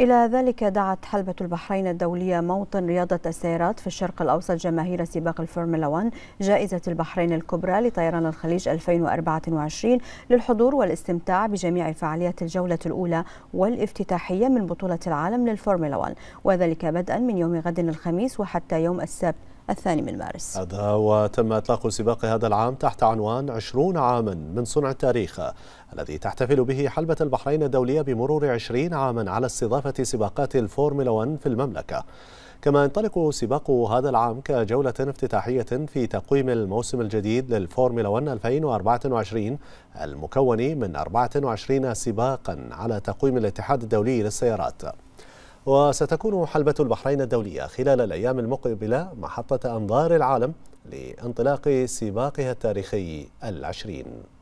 إلى ذلك دعت حلبة البحرين الدولية موطن رياضة السيارات في الشرق الأوسط جماهير سباق الفورمولا 1 جائزة البحرين الكبرى لطيران الخليج 2024 للحضور والاستمتاع بجميع فعاليات الجولة الأولى والافتتاحية من بطولة العالم للفورمولا 1 وذلك بدءا من يوم غد الخميس وحتى يوم السبت الثاني من مارس هذا وتم إطلاق سباق هذا العام تحت عنوان 20 عاما من صنع التاريخ الذي تحتفل به حلبة البحرين الدولية بمرور 20 عاما على استضافة سباقات الفورمولا 1 في المملكة كما ينطلق سباق هذا العام كجولة افتتاحية في تقويم الموسم الجديد للفورمولا 1 2024 المكون من 24 سباقا على تقويم الاتحاد الدولي للسيارات وستكون حلبة البحرين الدولية خلال الأيام المقبلة محطة أنظار العالم لانطلاق سباقها التاريخي العشرين